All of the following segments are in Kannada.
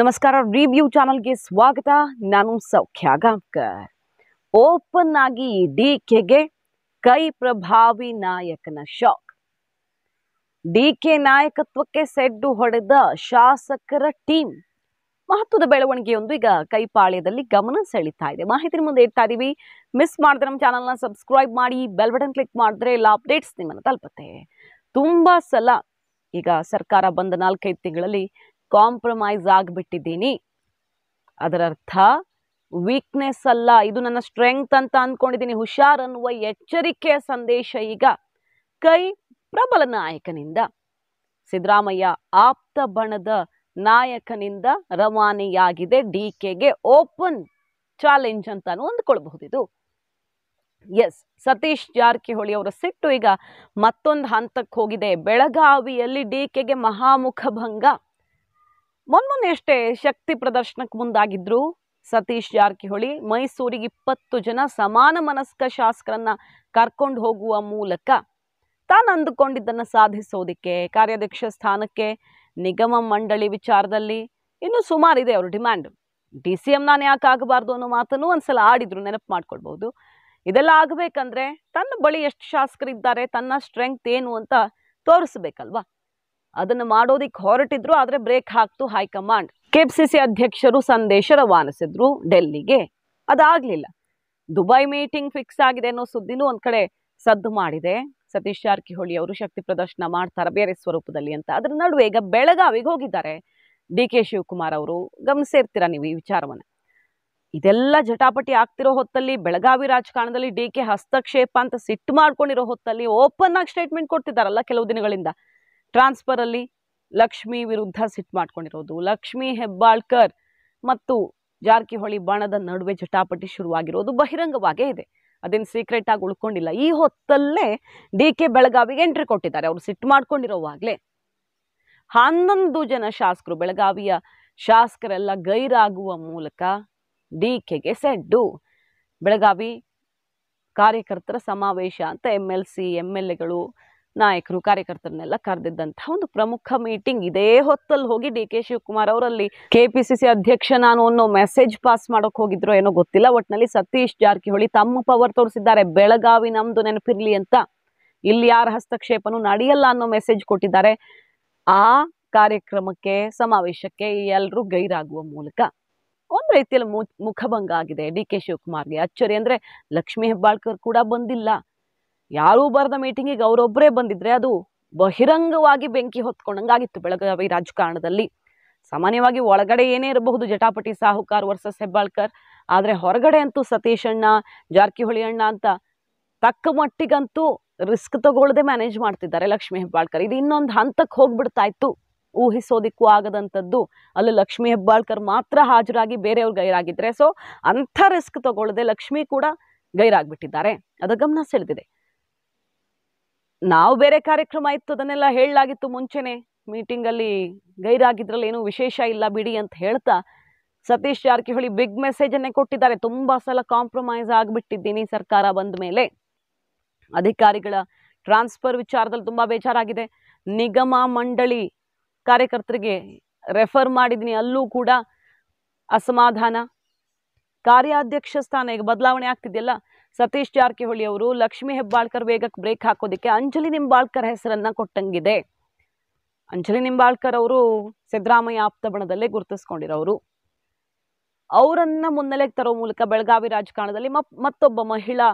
ನಮಸ್ಕಾರ ರಿವ್ಯೂ ಚಾನಲ್ಗೆ ಸ್ವಾಗತ ನಾನು ಸೌಖ್ಯ ಗಾಂಕರ್ ಓಪನ್ ಆಗಿ ಡಿ ಕೆಗೆ ಕೈ ಪ್ರಭಾವಿ ನಾಯಕನ ಶಾಕ್ ಡಿ ಕೆ ನಾಯಕತ್ವಕ್ಕೆ ಸೆಡ್ಡು ಹೊಡೆದ ಶಾಸಕರ ಟೀಮ್ ಮಹತ್ವದ ಬೆಳವಣಿಗೆಯೊಂದು ಈಗ ಕೈಪಾಳ್ಯದಲ್ಲಿ ಗಮನ ಸೆಳೀತಾ ಇದೆ ಮಾಹಿತಿ ಮುಂದೆ ಇಡ್ತಾ ಇದೀವಿ ಮಿಸ್ ಮಾಡಿದ್ರೆ ನಮ್ಮ ಚಾನಲ್ನ ಸಬ್ಸ್ಕ್ರೈಬ್ ಮಾಡಿ ಬೆಲ್ ಬಟನ್ ಕ್ಲಿಕ್ ಮಾಡಿದ್ರೆ ಎಲ್ಲ ಅಪ್ಡೇಟ್ಸ್ ನಿಮ್ಮನ್ನು ತಲುಪುತ್ತೆ ತುಂಬಾ ಸಲ ಈಗ ಸರ್ಕಾರ ಬಂದ ನಾಲ್ಕೈದು ತಿಂಗಳಲ್ಲಿ ಕಾಂಪ್ರಮೈಸ್ ಆಗಿಬಿಟ್ಟಿದ್ದೀನಿ ಅದರರ್ಥ ವೀಕ್ನೆಸ್ ಅಲ್ಲ ಇದು ನನ್ನ ಸ್ಟ್ರೆಂಗ್ತ್ ಅಂತ ಅಂದ್ಕೊಂಡಿದ್ದೀನಿ ಹುಷಾರ್ ಅನ್ನುವ ಎಚ್ಚರಿಕೆಯ ಸಂದೇಶ ಈಗ ಕೈ ಪ್ರಬಲ ನಾಯಕನಿಂದ ಸಿದ್ದರಾಮಯ್ಯ ಆಪ್ತ ಬಣದ ನಾಯಕನಿಂದ ರವಾನೆಯಾಗಿದೆ ಡಿ ಕೆಗೆ ಓಪನ್ ಚಾಲೆಂಜ್ ಅಂತಾನು ಇದು ಎಸ್ ಸತೀಶ್ ಜಾರಕಿಹೊಳಿ ಅವರ ಸಿಟ್ಟು ಈಗ ಮತ್ತೊಂದು ಹಂತಕ್ಕೆ ಹೋಗಿದೆ ಬೆಳಗಾವಿಯಲ್ಲಿ ಡಿ ಕೆಗೆ ಮಹಾಮುಖ ಭಂಗ ಅಷ್ಟೇ ಶಕ್ತಿ ಪ್ರದರ್ಶನಕ್ಕೆ ಮುಂದಾಗಿದ್ರು ಸತೀಶ್ ಜಾರಕಿಹೊಳಿ ಮೈಸೂರಿಗೆ ಇಪ್ಪತ್ತು ಜನ ಸಮಾನ ಮನಸ್ಕ ಶಾಸಕರನ್ನ ಕರ್ಕೊಂಡು ಹೋಗುವ ಮೂಲಕ ತಾನು ಅಂದುಕೊಂಡಿದ್ದನ್ನು ಸಾಧಿಸೋದಕ್ಕೆ ಕಾರ್ಯಾಧ್ಯಕ್ಷ ಸ್ಥಾನಕ್ಕೆ ನಿಗಮ ಮಂಡಳಿ ವಿಚಾರದಲ್ಲಿ ಇನ್ನೂ ಸುಮಾರಿದೆ ಅವರು ಡಿಮ್ಯಾಂಡ್ ಡಿ ಸಿ ಎಂ ನಾನು ಯಾಕೆ ಆಗಬಾರ್ದು ಅನ್ನೋ ಮಾತನ್ನು ಒಂದ್ಸಲ ಆಡಿದ್ರು ನೆನಪು ಮಾಡ್ಕೊಳ್ಬಹುದು ಇದೆಲ್ಲ ಆಗಬೇಕಂದ್ರೆ ತನ್ನ ಬಳಿ ಎಷ್ಟು ಶಾಸಕರಿದ್ದಾರೆ ತನ್ನ ಸ್ಟ್ರೆಂಗ್ತ್ ಏನು ಅಂತ ತೋರಿಸ್ಬೇಕಲ್ವಾ ಅದನ್ನು ಮಾಡೋದಿಕ್ಕೆ ಹೊರಟಿದ್ರು ಆದರೆ ಬ್ರೇಕ್ ಹಾಕ್ತು ಹೈಕಮಾಂಡ್ ಕೆಪಿಸಿಸಿ ಅಧ್ಯಕ್ಷರು ಸಂದೇಶ ರವಾನಿಸಿದ್ರು ಡೆಲ್ಲಿಗೆ ಅದಾಗಲಿಲ್ಲ ದುಬೈ ಮೀಟಿಂಗ್ ಫಿಕ್ಸ್ ಆಗಿದೆ ಅನ್ನೋ ಸುದ್ದಿನೂ ಒಂದು ಕಡೆ ಸದ್ದು ಮಾಡಿದೆ ಸತೀಶ್ ಜಾರಕಿಹೊಳಿ ಅವರು ಶಕ್ತಿ ಪ್ರದರ್ಶನ ಮಾಡ್ತಾರೆ ಬೇರೆ ಸ್ವರೂಪದಲ್ಲಿ ಅಂತ ಅದ್ರ ನಡುವೆ ಈಗ ಬೆಳಗಾವಿಗೆ ಹೋಗಿದ್ದಾರೆ ಡಿ ಕೆ ಶಿವಕುಮಾರ್ ಅವರು ಗಮನಿಸಿರ್ತೀರಾ ನೀವು ಈ ವಿಚಾರವನ್ನು ಇದೆಲ್ಲ ಜಟಾಪಟಿ ಆಗ್ತಿರೋ ಹೊತ್ತಲ್ಲಿ ಬೆಳಗಾವಿ ರಾಜಕಾರಣದಲ್ಲಿ ಡಿ ಕೆ ಹಸ್ತಕ್ಷೇಪ ಅಂತ ಸಿಟ್ಟು ಮಾಡ್ಕೊಂಡಿರೋ ಹೊತ್ತಲ್ಲಿ ಓಪನ್ ಆಗಿ ಸ್ಟೇಟ್ಮೆಂಟ್ ಕೊಡ್ತಿದ್ದಾರಲ್ಲ ಕೆಲವು ದಿನಗಳಿಂದ ಟ್ರಾನ್ಸ್ಫರಲ್ಲಿ ಲಕ್ಷ್ಮಿ ವಿರುದ್ಧ ಸಿಟ್ ಮಾಡ್ಕೊಂಡಿರೋದು ಲಕ್ಷ್ಮಿ ಹೆಬ್ಬಾಳ್ಕರ್ ಮತ್ತು ಜಾರಕಿಹೊಳಿ ಬಾಣದ ನಡುವೆ ಜಟಾಪಟಿ ಶುರುವಾಗಿರೋದು ಬಹಿರಂಗವಾಗೇ ಇದೆ ಅದೇನು ಸೀಕ್ರೆಟ್ ಆಗಿ ಉಳ್ಕೊಂಡಿಲ್ಲ ಈ ಹೊತ್ತಲ್ಲೇ ಡಿ ಕೆ ಬೆಳಗಾವಿಗೆ ಎಂಟ್ರಿ ಕೊಟ್ಟಿದ್ದಾರೆ ಅವರು ಸಿಟ್ ಮಾಡ್ಕೊಂಡಿರೋವಾಗಲೇ ಹನ್ನೊಂದು ಜನ ಶಾಸಕರು ಬೆಳಗಾವಿಯ ಶಾಸಕರೆಲ್ಲ ಗೈರಾಗುವ ಮೂಲಕ ಡಿ ಕೆಗೆ ಸೆಡ್ಡು ಬೆಳಗಾವಿ ಕಾರ್ಯಕರ್ತರ ಸಮಾವೇಶ ಅಂತ M L C M L ಎಗಳು ನಾಯಕರು ಕಾರ್ಯಕರ್ತರನ್ನೆಲ್ಲ ಕರೆದಿದ್ದಂತಹ ಒಂದು ಪ್ರಮುಖ ಮೀಟಿಂಗ್ ಇದೇ ಹೊತ್ತಲ್ಲಿ ಹೋಗಿ ಡಿ ಕೆ ಶಿವಕುಮಾರ್ ಅವರಲ್ಲಿ ಕೆ ಪಿ ಸಿ ಸಿ ಅಧ್ಯಕ್ಷ ನಾನು ಅನ್ನೋ ಮೆಸೇಜ್ ಪಾಸ್ ಮಾಡೋಕೆ ಹೋಗಿದ್ರು ಏನೋ ಗೊತ್ತಿಲ್ಲ ಒಟ್ಟಿನಲ್ಲಿ ಸತೀಶ್ ಜಾರಕಿಹೊಳಿ ತಮ್ಮ ಪವರ್ ತೋರಿಸಿದ್ದಾರೆ ಬೆಳಗಾವಿ ನಮ್ದು ನೆನಪಿರ್ಲಿ ಅಂತ ಇಲ್ಲಿ ಯಾರ ಹಸ್ತಕ್ಷೇಪನೂ ನಡೆಯಲ್ಲ ಅನ್ನೋ ಮೆಸೇಜ್ ಕೊಟ್ಟಿದ್ದಾರೆ ಆ ಕಾರ್ಯಕ್ರಮಕ್ಕೆ ಸಮಾವೇಶಕ್ಕೆ ಎಲ್ಲರೂ ಗೈರಾಗುವ ಮೂಲಕ ಒಂದು ರೀತಿಯಲ್ಲಿ ಮುಖಭಂಗ ಆಗಿದೆ ಡಿ ಕೆ ಶಿವಕುಮಾರ್ಗೆ ಅಚ್ಚರಿ ಅಂದ್ರೆ ಲಕ್ಷ್ಮೀ ಹೆಬ್ಬಾಳ್ಕರ್ ಕೂಡ ಬಂದಿಲ್ಲ ಯಾರೂ ಬರದ ಮೀಟಿಂಗಿಗೆ ಅವರೊಬ್ಬರೇ ಬಂದಿದ್ರೆ ಅದು ಬಹಿರಂಗವಾಗಿ ಬೆಂಕಿ ಹೊತ್ಕೊಂಡಂಗಾಗಿತ್ತು ಬೆಳಗಾವಿ ರಾಜಕಾರಣದಲ್ಲಿ ಸಾಮಾನ್ಯವಾಗಿ ಒಳಗಡೆ ಏನೇ ಇರಬಹುದು ಜಟಾಪಟಿ ಸಾಹುಕಾರ್ ವರ್ಸಸ್ ಹೆಬ್ಬಾಳ್ಕರ್ ಆದರೆ ಹೊರಗಡೆ ಅಂತೂ ಸತೀಶ್ ಅಣ್ಣ ಜಾರಕಿಹೊಳಿ ಅಣ್ಣ ಅಂತ ತಕ್ಕ ಮಟ್ಟಿಗಂತೂ ರಿಸ್ಕ್ ತಗೊಳ್ಳದೆ ಮ್ಯಾನೇಜ್ ಮಾಡ್ತಿದ್ದಾರೆ ಲಕ್ಷ್ಮೀ ಹೆಬ್ಬಾಳ್ಕರ್ ಇದು ಇನ್ನೊಂದು ಹಂತಕ್ಕೆ ಹೋಗ್ಬಿಡ್ತಾ ಇತ್ತು ಊಹಿಸೋದಿಕ್ಕೂ ಆಗದಂಥದ್ದು ಅಲ್ಲಿ ಲಕ್ಷ್ಮೀ ಹೆಬ್ಬಾಳ್ಕರ್ ಮಾತ್ರ ಹಾಜರಾಗಿ ಬೇರೆಯವ್ರು ಗೈರಾಗಿದ್ದರೆ ಸೊ ಅಂಥ ರಿಸ್ಕ್ ತಗೊಳ್ಳದೆ ಲಕ್ಷ್ಮಿ ಕೂಡ ಗೈರಾಗ್ಬಿಟ್ಟಿದ್ದಾರೆ ಅದು ಗಮನ ಸೆಳೆದಿದೆ ನಾವು ಬೇರೆ ಕಾರ್ಯಕ್ರಮ ಇತ್ತು ಅದನ್ನೆಲ್ಲ ಹೇಳಲಾಗಿತ್ತು ಮುಂಚೆನೆ ಮೀಟಿಂಗಲ್ಲಿ ಗೈರಾಗಿದ್ರಲ್ಲಿ ಏನೂ ವಿಶೇಷ ಇಲ್ಲ ಬಿಡಿ ಅಂತ ಹೇಳ್ತಾ ಸತೀಶ್ ಜಾರಕಿಹೊಳಿ ಬಿಗ್ ಮೆಸೇಜನ್ನೇ ಕೊಟ್ಟಿದ್ದಾರೆ ತುಂಬ ಸಲ ಕಾಂಪ್ರಮೈಸ್ ಆಗಿಬಿಟ್ಟಿದ್ದೀನಿ ಸರ್ಕಾರ ಬಂದ ಮೇಲೆ ಅಧಿಕಾರಿಗಳ ಟ್ರಾನ್ಸ್ಫರ್ ವಿಚಾರದಲ್ಲಿ ತುಂಬ ಬೇಜಾರಾಗಿದೆ ನಿಗಮ ಮಂಡಳಿ ಕಾರ್ಯಕರ್ತರಿಗೆ ರೆಫರ್ ಮಾಡಿದ್ದೀನಿ ಅಲ್ಲೂ ಕೂಡ ಅಸಮಾಧಾನ ಕಾರ್ಯಾಧ್ಯಕ್ಷ ಸ್ಥಾನ ಈಗ ಬದಲಾವಣೆ ಆಗ್ತಿದೆಯಲ್ಲ ಸತೀಶ್ ಜಾರಕಿಹೊಳಿ ಅವರು ಲಕ್ಷ್ಮಿ ಹೆಬ್ಬಾಳ್ಕರ್ ವೇಗಕ್ಕೆ ಬ್ರೇಕ್ ಹಾಕೋದಕ್ಕೆ ಅಂಜಲಿ ನಿಂಬಾಳ್ಕರ್ ಹೆಸರನ್ನು ಕೊಟ್ಟಂಗಿದೆ ಅಂಜಲಿ ನಿಂಬಾಳ್ಕರ್ ಅವರು ಸಿದ್ದರಾಮಯ್ಯ ಆಪ್ತ ಬಣದಲ್ಲೇ ಗುರುತಿಸ್ಕೊಂಡಿರೋರು ಅವರನ್ನು ಮುನ್ನೆಲೆಗೆ ತರೋ ಮೂಲಕ ಬೆಳಗಾವಿ ರಾಜಕಾರಣದಲ್ಲಿ ಮತ್ತೊಬ್ಬ ಮಹಿಳಾ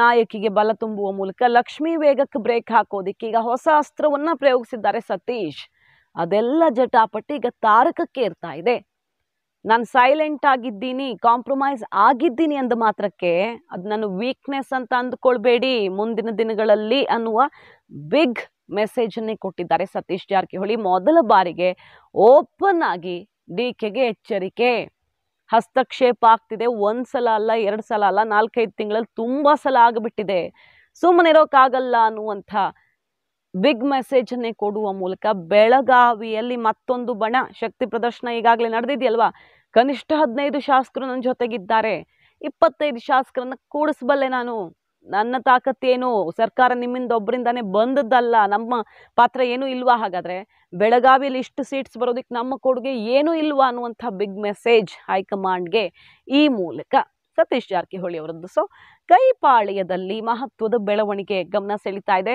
ನಾಯಕಿಗೆ ಬಲ ತುಂಬುವ ಮೂಲಕ ಲಕ್ಷ್ಮೀ ವೇಗಕ್ಕೆ ಬ್ರೇಕ್ ಹಾಕೋದಿಕ್ಕೆ ಈಗ ಹೊಸ ಅಸ್ತ್ರವನ್ನು ಪ್ರಯೋಗಿಸಿದ್ದಾರೆ ಸತೀಶ್ ಅದೆಲ್ಲ ಜಟಾಪಟಿ ಈಗ ತಾರಕಕ್ಕೆ ಇರ್ತಾ ಇದೆ ನಾನು ಸೈಲೆಂಟ್ ಆಗಿದ್ದೀನಿ ಕಾಂಪ್ರಮೈಸ್ ಆಗಿದ್ದೀನಿ ಅಂದ ಮಾತ್ರಕ್ಕೆ ಅದು ನಾನು ವೀಕ್ನೆಸ್ ಅಂತ ಅಂದ್ಕೊಳ್ಬೇಡಿ ಮುಂದಿನ ದಿನಗಳಲ್ಲಿ ಅನ್ನುವ ಬಿಗ್ ಮೆಸೇಜನ್ನೇ ಕೊಟ್ಟಿದ್ದಾರೆ ಸತೀಶ್ ಜಾರಕಿಹೊಳಿ ಮೊದಲ ಬಾರಿಗೆ ಓಪನ್ ಆಗಿ ಡಿ ಕೆಗೆ ಎಚ್ಚರಿಕೆ ಹಸ್ತಕ್ಷೇಪ ಆಗ್ತಿದೆ ಒಂದು ಸಲ ಅಲ್ಲ ಎರಡು ಸಲ ಅಲ್ಲ ನಾಲ್ಕೈದು ತಿಂಗಳಲ್ಲಿ ತುಂಬ ಸಲ ಆಗಿಬಿಟ್ಟಿದೆ ಇರೋಕ್ಕಾಗಲ್ಲ ಅನ್ನುವಂಥ ಬಿಗ್ ಮೆಸೇಜನ್ನೇ ಕೊಡುವ ಮೂಲಕ ಬೆಳಗಾವಿಯಲ್ಲಿ ಮತ್ತೊಂದು ಬಣ ಶಕ್ತಿ ಪ್ರದರ್ಶನ ಈಗಾಗಲೇ ನಡೆದಿದೆಯಲ್ವಾ ಕನಿಷ್ಠ ಹದಿನೈದು ಶಾಸಕರು ನನ್ನ ಜೊತೆಗಿದ್ದಾರೆ ಇಪ್ಪತ್ತೈದು ಶಾಸಕರನ್ನು ಕೂಡಿಸಬಲ್ಲೆ ನಾನು ನನ್ನ ತಾಕತ್ತೇನು ಸರ್ಕಾರ ನಿಮ್ಮಿಂದ ಒಬ್ಬರಿಂದಾನೇ ಬಂದದ್ದಲ್ಲ ನಮ್ಮ ಪಾತ್ರ ಏನೂ ಇಲ್ವಾ ಹಾಗಾದರೆ ಬೆಳಗಾವಿಯಲ್ಲಿ ಇಷ್ಟು ಸೀಟ್ಸ್ ಬರೋದಕ್ಕೆ ನಮ್ಮ ಕೊಡುಗೆ ಏನೂ ಇಲ್ವಾ ಅನ್ನುವಂಥ ಬಿಗ್ ಮೆಸೇಜ್ ಹೈಕಮಾಂಡ್ಗೆ ಈ ಮೂಲಕ ಸತೀಶ್ ಜಾರಕಿಹೊಳಿ ಅವರದ್ದು ಸೊ ಕೈಪಾಳ್ಯದಲ್ಲಿ ಮಹತ್ವದ ಬೆಳವಣಿಗೆ ಗಮನ ಸೆಳೀತಾ ಇದೆ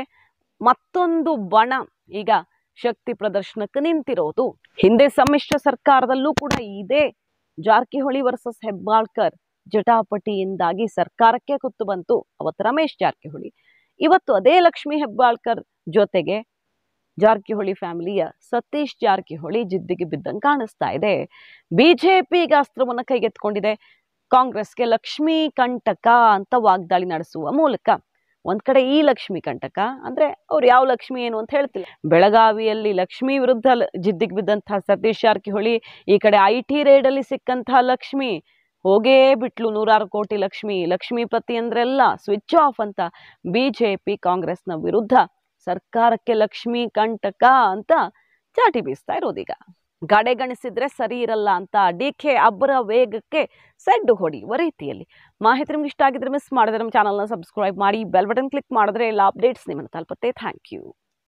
ಮತ್ತೊಂದು ಬಣ ಈಗ ಶಕ್ತಿ ಪ್ರದರ್ಶನಕ್ಕೆ ನಿಂತಿರೋದು ಹಿಂದೆ ಸಮ್ಮಿಶ್ರ ಸರ್ಕಾರದಲ್ಲೂ ಕೂಡ ಇದೇ ಜಾರಕಿಹೊಳಿ ವರ್ಸಸ್ ಹೆಬ್ಬಾಳ್ಕರ್ ಜಟಾಪಟಿಯಿಂದಾಗಿ ಸರ್ಕಾರಕ್ಕೆ ಕುತ್ತು ಬಂತು ಅವತ್ತು ರಮೇಶ್ ಜಾರಕಿಹೊಳಿ ಇವತ್ತು ಅದೇ ಲಕ್ಷ್ಮಿ ಹೆಬ್ಬಾಳ್ಕರ್ ಜೊತೆಗೆ ಜಾರಕಿಹೊಳಿ ಫ್ಯಾಮಿಲಿಯ ಸತೀಶ್ ಜಾರಕಿಹೊಳಿ ಜಿದ್ದಿಗೆ ಬಿದ್ದಂಗೆ ಕಾಣಿಸ್ತಾ ಇದೆ ಬಿಜೆಪಿ ಈಗ ಅಸ್ತ್ರವನ್ನು ಕೈಗೆತ್ಕೊಂಡಿದೆ ಕಾಂಗ್ರೆಸ್ಗೆ ಲಕ್ಷ್ಮೀ ಕಂಟಕ ಅಂತ ವಾಗ್ದಾಳಿ ನಡೆಸುವ ಮೂಲಕ ಒಂದು ಕಡೆ ಈ ಲಕ್ಷ್ಮಿ ಕಂಟಕ ಅಂದರೆ ಅವ್ರು ಯಾವ ಲಕ್ಷ್ಮಿ ಏನು ಅಂತ ಹೇಳ್ತಿಲ್ಲ ಬೆಳಗಾವಿಯಲ್ಲಿ ಲಕ್ಷ್ಮಿ ವಿರುದ್ಧ ಜಿದ್ದಿಗೆ ಬಿದ್ದಂಥ ಸತೀಶ್ ಜಾರಕಿಹೊಳಿ ಈ ಕಡೆ ಐ ಟಿ ರೇಡಲ್ಲಿ ಸಿಕ್ಕಂತಹ ಲಕ್ಷ್ಮಿ ಹೋಗೇ ಬಿಟ್ಲು ನೂರಾರು ಕೋಟಿ ಲಕ್ಷ್ಮಿ ಲಕ್ಷ್ಮೀಪತಿ ಅಂದ್ರೆಲ್ಲ ಸ್ವಿಚ್ ಆಫ್ ಅಂತ ಬಿ ಜೆ ಪಿ ಕಾಂಗ್ರೆಸ್ನ ವಿರುದ್ಧ ಸರ್ಕಾರಕ್ಕೆ ಲಕ್ಷ್ಮಿ ಕಂಟಕ ಅಂತ ಚಾಟಿ ಬೀಸ್ತಾ ಇರೋದೀಗ ಗಡೆಗಣಿಸಿದ್ರೆ ಸರಿ ಇರಲ್ಲ ಅಂತ ಡಿ ಕೆ ಅಬ್ಬರ ವೇಗಕ್ಕೆ ಸೆಡ್ಡು ಹೊಡೆಯುವ ರೀತಿಯಲ್ಲಿ ಮಾಹಿತಿ ನಿಮ್ಗೆ ಇಷ್ಟ ಆಗಿದ್ರೆ ಮಿಸ್ ಮಾಡಿದ್ರೆ ನಮ್ಮ ಚಾನಲ್ನ ಸಬ್ಸ್ಕ್ರೈಬ್ ಮಾಡಿ ಬೆಲ್ ಬಟನ್ ಕ್ಲಿಕ್ ಮಾಡಿದ್ರೆ ಎಲ್ಲ ಅಪ್ಡೇಟ್ಸ್ ನಿಮ್ಮನ್ನು ತಲುಪುತ್ತೆ ಥ್ಯಾಂಕ್ ಯು